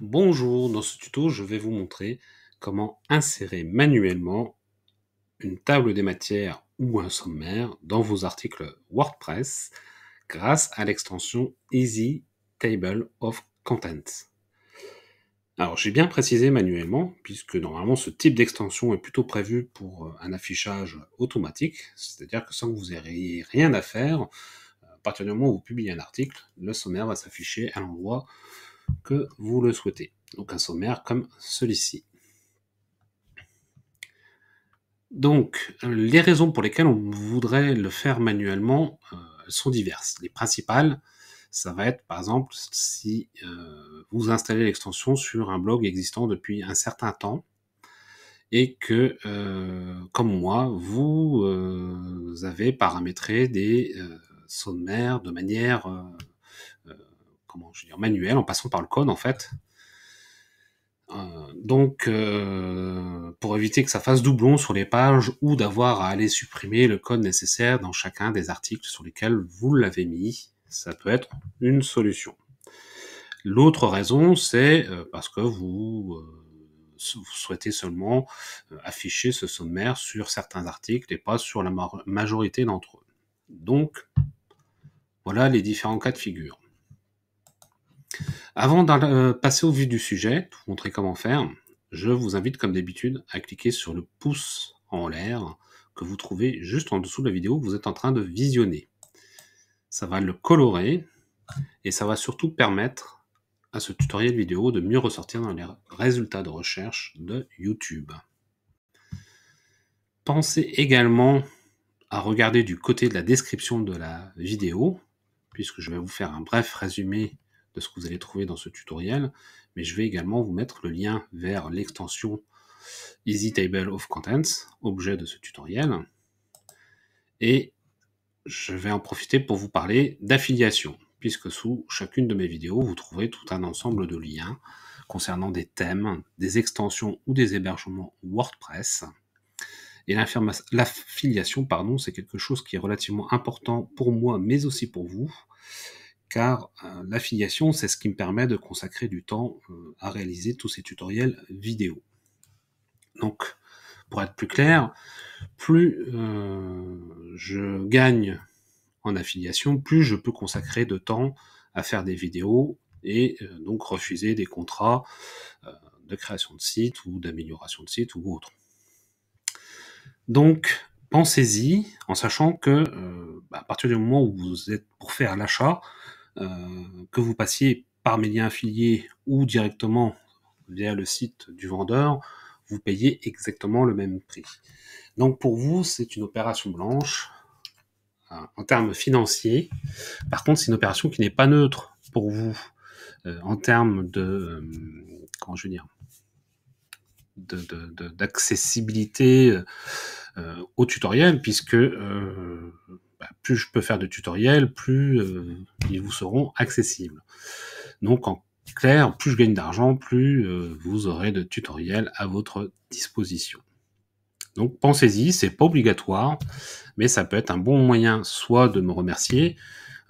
Bonjour, dans ce tuto, je vais vous montrer comment insérer manuellement une table des matières ou un sommaire dans vos articles WordPress grâce à l'extension Easy Table of Contents. Alors j'ai bien précisé manuellement, puisque normalement ce type d'extension est plutôt prévu pour euh, un affichage automatique, c'est-à-dire que sans que vous ayez rien à faire, euh, à partir du moment où vous publiez un article, le sommaire va s'afficher à l'endroit que vous le souhaitez. Donc un sommaire comme celui-ci. Donc les raisons pour lesquelles on voudrait le faire manuellement euh, sont diverses. Les principales, ça va être par exemple si euh, vous installez l'extension sur un blog existant depuis un certain temps et que, euh, comme moi, vous, vous avez paramétré des sommaires de manière je veux dire, manuel, en passant par le code en fait. Euh, donc, euh, pour éviter que ça fasse doublon sur les pages ou d'avoir à aller supprimer le code nécessaire dans chacun des articles sur lesquels vous l'avez mis, ça peut être une solution. L'autre raison, c'est euh, parce que vous souhaitez seulement afficher ce sommaire sur certains articles et pas sur la majorité d'entre eux. Donc, voilà les différents cas de figure. Avant de euh, passer au vif du sujet, pour vous montrer comment faire, je vous invite comme d'habitude à cliquer sur le pouce en l'air que vous trouvez juste en dessous de la vidéo que vous êtes en train de visionner. Ça va le colorer et ça va surtout permettre à ce tutoriel vidéo de mieux ressortir dans les résultats de recherche de YouTube. Pensez également à regarder du côté de la description de la vidéo, puisque je vais vous faire un bref résumé de ce que vous allez trouver dans ce tutoriel, mais je vais également vous mettre le lien vers l'extension Easy Table of Contents, objet de ce tutoriel. Et je vais en profiter pour vous parler d'affiliation, puisque sous chacune de mes vidéos, vous trouverez tout un ensemble de liens concernant des thèmes, des extensions ou des hébergements WordPress. Et l'affiliation, pardon, c'est quelque chose qui est relativement important pour moi, mais aussi pour vous, car euh, l'affiliation, c'est ce qui me permet de consacrer du temps euh, à réaliser tous ces tutoriels vidéo. Donc, pour être plus clair, plus euh, je gagne en affiliation, plus je peux consacrer de temps à faire des vidéos et donc refuser des contrats de création de site ou d'amélioration de site ou autre. Donc, pensez-y en sachant que bah, à partir du moment où vous êtes pour faire l'achat, euh, que vous passiez par mes liens affiliés ou directement via le site du vendeur, vous payez exactement le même prix. Donc pour vous, c'est une opération blanche euh, en termes financiers. Par contre, c'est une opération qui n'est pas neutre pour vous euh, en termes de comment je veux dire d'accessibilité au tutoriel, puisque bah, plus je peux faire de tutoriels, plus euh, ils vous seront accessibles. Donc en clair, plus je gagne d'argent, plus euh, vous aurez de tutoriels à votre disposition. Donc pensez-y, c'est pas obligatoire, mais ça peut être un bon moyen soit de me remercier,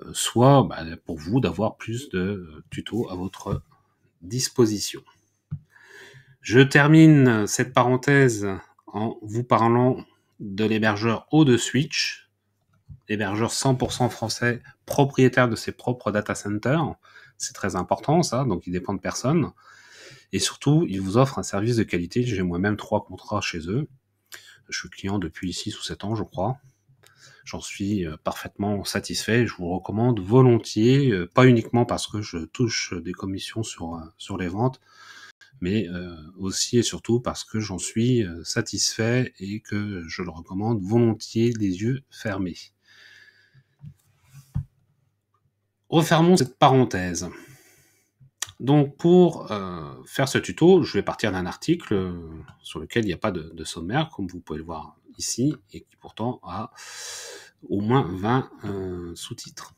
euh, soit bah, pour vous d'avoir plus de tutos à votre disposition. Je termine cette parenthèse en vous parlant de l'hébergeur O de Switch, hébergeur 100% français, propriétaire de ses propres data centers. C'est très important, ça. Donc, il dépend de personne. Et surtout, il vous offre un service de qualité. J'ai moi-même trois contrats chez eux. Je suis client depuis 6 ou 7 ans, je crois. J'en suis euh, parfaitement satisfait. Je vous recommande volontiers, euh, pas uniquement parce que je touche des commissions sur, euh, sur les ventes, mais aussi et surtout parce que j'en suis satisfait et que je le recommande volontiers les yeux fermés. Refermons cette parenthèse. Donc pour euh, faire ce tuto, je vais partir d'un article euh, sur lequel il n'y a pas de, sommaire, comme vous pouvez le voir ici, et qui pourtant a au moins 20 euh, sous-titres.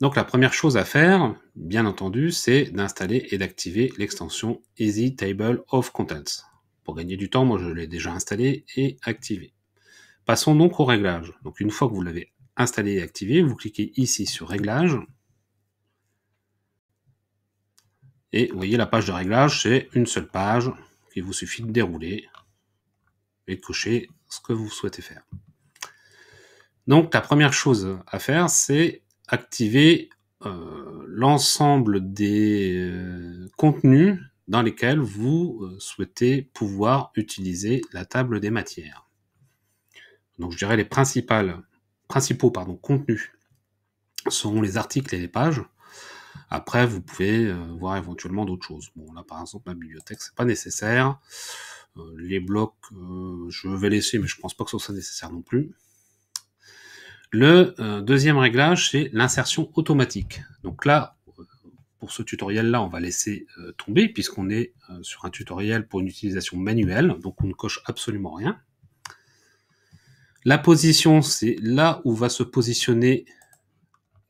Donc la première chose à faire, bien entendu, c'est d'installer et d'activer l'extension Easy Table of Contents. Pour gagner du temps, moi je l'ai déjà installé et activé. Passons donc au réglage. Donc une fois que vous l'avez installer et activer, vous cliquez ici sur réglages. Et voyez la page de réglages c'est une seule page qui vous suffit de dérouler et de cocher ce que vous souhaitez faire. Donc la première chose à faire, c'est activer euh, l'ensemble des euh, contenus dans lesquels vous euh, souhaitez pouvoir utiliser la table des matières. Donc je dirais les principales principaux pardon, contenus sont les articles et les pages. Après, vous pouvez euh, voir éventuellement d'autres choses. Bon, là, par exemple, ma bibliothèque, c'est pas nécessaire. Euh, les blocs, euh, je vais laisser, mais je pense pas que ce soit nécessaire non plus. Le deuxième réglage, c'est l'insertion automatique. Donc là, pour ce tutoriel-là, on va laisser tomber, puisqu'on est sur un tutoriel pour une utilisation manuelle, donc on ne coche absolument rien. La position, c'est là où va se positionner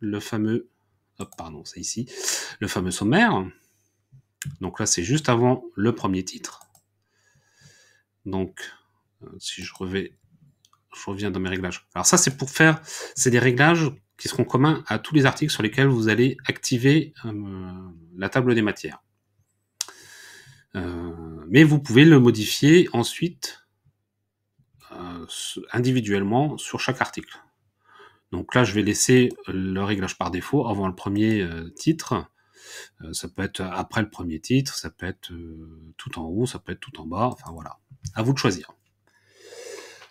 le fameux, pardon, c'est ici, le fameux sommaire. Donc là, c'est juste avant le premier titre. Donc, euh, si je je reviens dans mes réglages. Alors ça, c'est pour faire, c'est des réglages qui seront communs à tous les articles sur lesquels vous allez activer euh, la table des matières. Euh, mais vous pouvez le modifier ensuite euh, individuellement sur chaque article. Donc là, je vais laisser le réglage par défaut avant le premier euh, titre. Euh, ça peut être après le premier titre, ça peut être tout en haut, ça peut être tout en bas. Enfin voilà, à vous de choisir.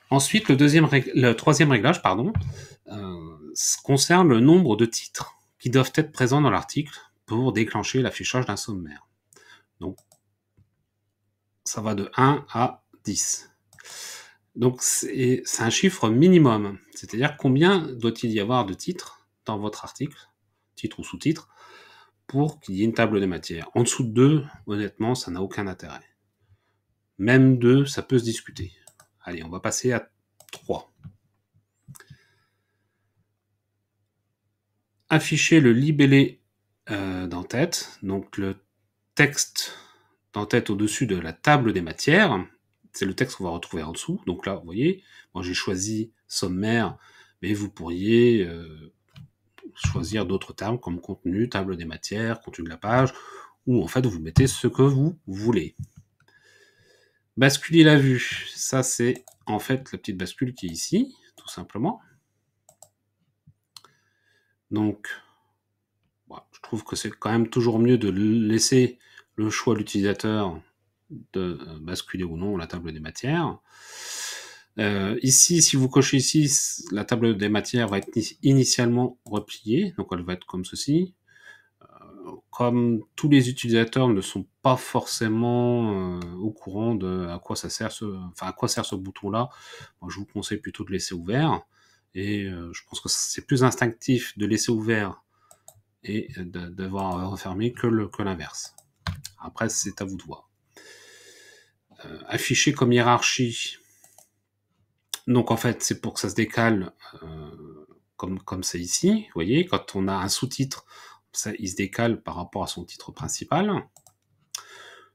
Ensuite, le, deuxième, le troisième réglage, pardon, concerne le nombre de titres qui doivent être présents dans l'article pour déclencher l'affichage d'un sommaire. Donc, ça va de 1 à 10. Donc c'est un chiffre minimum, c'est-à-dire combien doit-il y avoir de titres dans votre article, titre ou sous-titre, pour qu'il y ait une table des matières. En dessous de 2, honnêtement, ça n'a aucun intérêt. Même deux, ça peut se discuter. Allez, on va passer à 3. Afficher le libellé euh, d'en-tête, donc le texte d'en-tête au-dessus de la table des matières, c'est le texte qu'on va retrouver en dessous. Donc là, vous voyez, moi j'ai choisi sommaire, mais vous pourriez euh, choisir d'autres termes comme contenu, table des matières, contenu de la page, ou en fait vous mettez ce que vous voulez. Basculer la vue, ça c'est en fait la petite bascule qui est ici, tout simplement. Donc, je trouve que c'est quand même toujours mieux de laisser le choix à l'utilisateur de euh, basculer ou non la table des matières. Euh, ici, si vous cochez ici, la table des matières va être initialement repliée, donc elle va être comme ceci. Euh, comme tous les utilisateurs ne sont pas forcément au courant de à quoi ça sert ce, enfin à quoi sert ce bouton-là, je vous conseille plutôt de laisser ouvert. Et je pense que c'est plus instinctif de laisser ouvert et d'avoir refermé que l'inverse. Que Après, c'est à vous de voir. Euh, affiché comme hiérarchie. Donc en fait, c'est pour que ça se décale euh, comme comme c'est ici. Vous voyez, quand on a un sous-titre, ça il se décale par rapport à son titre principal.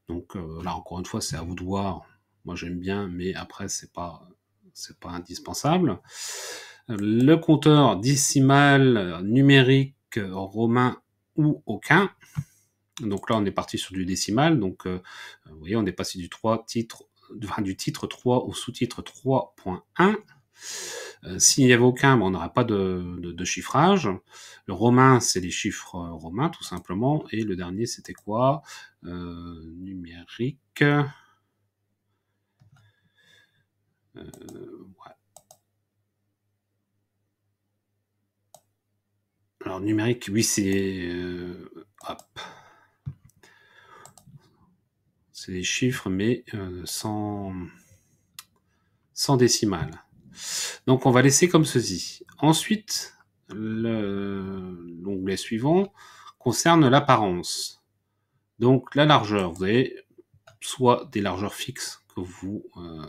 Donc euh, là encore une fois, c'est à vous de voir. Moi j'aime bien, mais après c'est pas c'est pas indispensable. Le compteur décimal numérique romain ou aucun. Donc là, on est parti sur du décimal. Donc, euh, euh, vous voyez, on est passé du, titre, du titre 3 au sous-titre 3.1. Euh, s'il n'y avait aucun, on n'aura pas de, chiffrage. Le romain, c'est les chiffres romains, tout simplement. Et le dernier, c'était quoi Numérique. Alors numérique, oui, c'est... hop. C'est des chiffres, mais sans, euh, sans décimales. Donc on va laisser comme ceci. Ensuite, l'onglet suivant concerne l'apparence. Donc la largeur, vous avez soit des largeurs fixes que vous euh,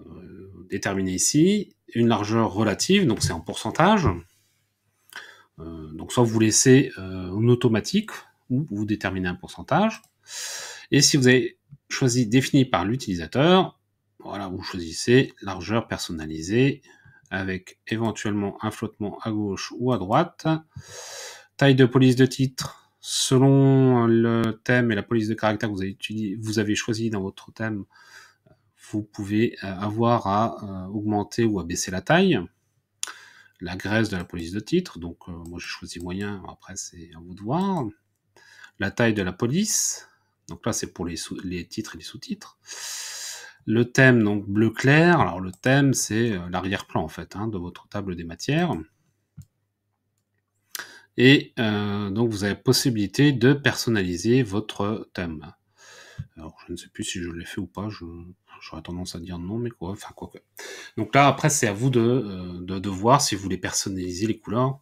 euh, déterminez ici, une largeur relative, donc c'est en pourcentage. donc soit vous laissez euh, en automatique, ou vous déterminez un pourcentage. Et si vous avez choisi défini par l'utilisateur, voilà, vous choisissez largeur personnalisée avec éventuellement un flottement à gauche ou à droite. Taille de police de titre selon le thème et la police de caractère que vous avez, choisi dans votre thème. Vous pouvez euh, avoir à euh, augmenter ou à baisser la taille. La graisse de la police de titre, donc euh, moi j'ai choisi moyen, après c'est à vous de voir. La taille de la police, donc là, c'est pour les, les, titres et les sous-titres. Le thème, donc bleu clair. Alors le thème, c'est euh, l'arrière-plan en fait hein, de votre table des matières. Et euh, donc vous avez possibilité de personnaliser votre thème. Alors je ne sais plus si je l'ai fait ou pas, j'aurais tendance à dire non, mais quoi, enfin quoi Donc là après c'est à vous euh, de, de, voir si vous voulez personnaliser les couleurs,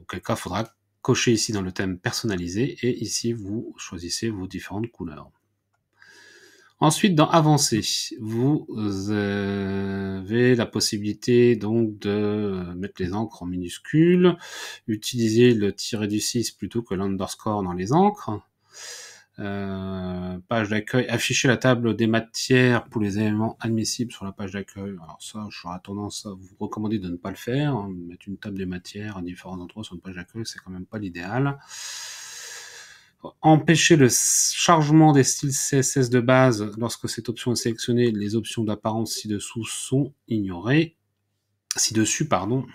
auquel cas il faudra Cochez ici dans le thème personnalisé et ici vous choisissez vos différentes couleurs. Ensuite, dans avancer vous euh, avez la possibilité donc de mettre les encres en minuscules, utiliser le tiret du 6 plutôt que l'underscore dans les encres. Euh, page d'accueil, afficher la table des matières pour les éléments admissibles sur la page d'accueil. Alors ça, j'aurais tendance à vous recommander de ne pas le faire. Hein, mettre une table des matières à différents endroits sur une page d'accueil, c'est quand même pas l'idéal. Empêcher le chargement des styles CSS de base lorsque cette option est sélectionnée. Les options d'apparence ci-dessous sont ignorées. Ci-dessus, pardon.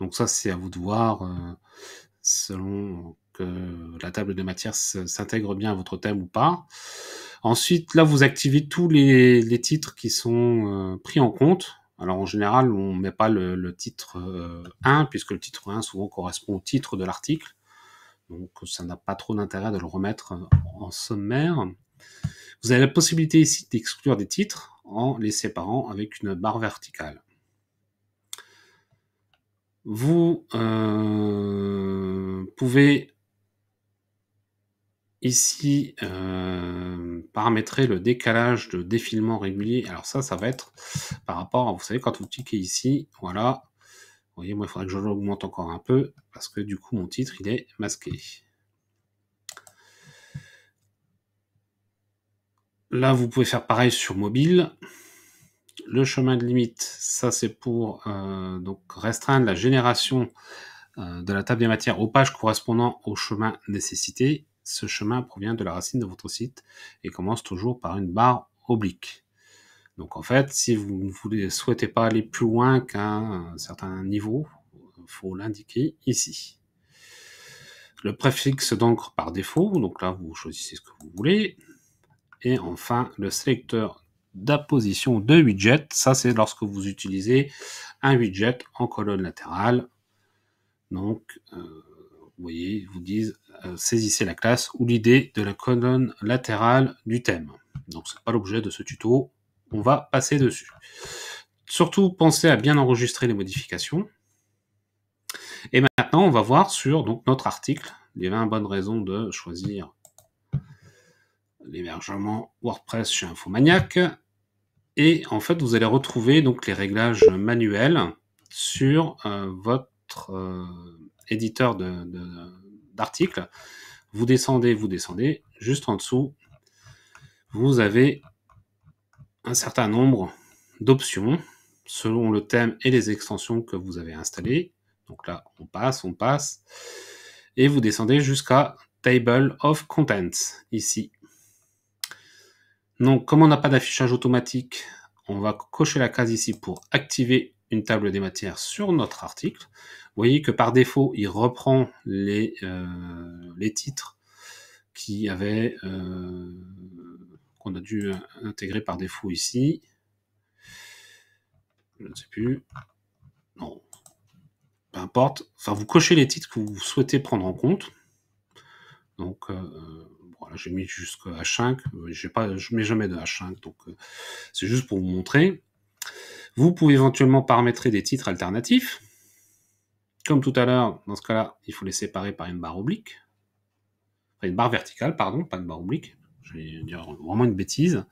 Donc ça, c'est à vous de voir euh, selon la table de matière s'intègre bien à votre thème ou pas. Ensuite, là, vous activez tous les, titres qui sont euh, pris en compte. Alors, en général, on ne met pas le, titre 1, euh, puisque le titre 1 souvent correspond au titre de l'article. Donc, ça n'a pas trop d'intérêt de le remettre en sommaire. Vous avez la possibilité ici d'exclure des titres en les séparant avec une barre verticale. Vous euh, pouvez ici euh, paramétrer le décalage de défilement régulier. Alors ça, ça va être par rapport à, vous savez, quand vous cliquez ici, voilà. Vous voyez, moi, il faudrait que je l'augmente encore un peu parce que du coup, mon titre, il est masqué. Là, vous pouvez faire pareil sur mobile. Le chemin de limite, ça c'est pour euh, donc restreindre la génération euh, de la table des matières aux pages correspondant au chemin nécessité ce chemin provient de la racine de votre site et commence toujours par une barre oblique. Donc en fait, si vous ne souhaitez pas aller plus loin qu'un certain niveau, il faut l'indiquer ici. Le préfixe donc par défaut, donc là vous choisissez ce que vous voulez. Et enfin, le sélecteur d'apposition de widget, ça c'est lorsque vous utilisez un widget en colonne latérale. Donc, euh, vous voyez, ils vous disent euh, saisissez la classe ou l'idée de la colonne latérale du thème. Donc ce n'est pas l'objet de ce tuto, on va passer dessus. Surtout, pensez à bien enregistrer les modifications. Et maintenant, on va voir sur donc, notre article, les 20 bonnes raisons de choisir l'hébergement WordPress chez Infomaniac. Et en fait, vous allez retrouver donc, les réglages manuels sur euh, votre euh, éditeur de article Vous descendez, vous descendez. Juste en dessous, vous avez un certain nombre d'options selon le thème et les extensions que vous avez installées. Donc là, on passe, on passe. Et vous descendez jusqu'à Table of Contents, ici. Donc, comme on n'a pas d'affichage automatique, on va cocher la case ici pour activer table des matières sur notre article. voyez que par défaut, il reprend les, euh, les titres qui avaient euh, qu'on a dû intégrer par défaut ici. Je ne sais plus. Non. Peu importe. Enfin, vous cochez les titres que vous souhaitez prendre en compte. Donc, euh, voilà, j'ai mis jusqu'à H5. Euh, pas, je ne mets jamais de H5. Donc, c'est juste pour vous montrer. Vous pouvez éventuellement paramétrer des titres alternatifs. Comme tout à l'heure, dans ce cas-là, il faut les séparer par une barre oblique. une barre verticale, pardon, pas une barre oblique. Je vais dire vraiment une bêtise.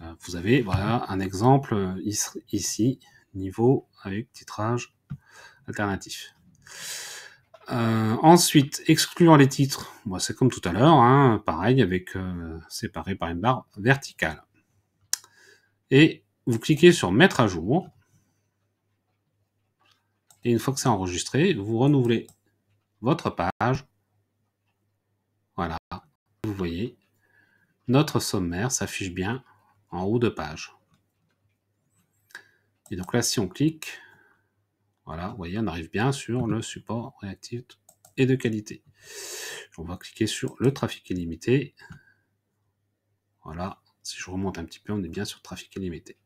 Euh, vous avez voilà, un exemple euh, ici, niveau avec titrage alternatif. Euh, ensuite, exclure les titres, bon, c'est comme tout à l'heure, hein, pareil, avec séparé par une barre verticale. Et vous cliquez sur mettre à jour. Et une fois que c'est enregistré, vous renouvelez votre page. Voilà. Vous voyez, notre sommaire s'affiche bien en haut de page. Et donc là, si on clique, voilà, vous voyez, on arrive bien sur le support réactif et de qualité. On va cliquer sur le trafic illimité. Voilà, si je remonte un petit peu, on est bien sur trafic illimité.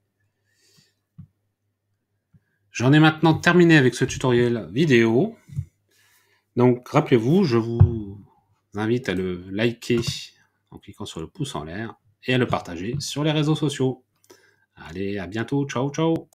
J'en ai maintenant terminé avec ce tutoriel vidéo. Donc, rappelez-vous, je vous invite à le liker en cliquant sur le pouce en l'air et à le partager sur les réseaux sociaux. Allez, à bientôt. Ciao, ciao.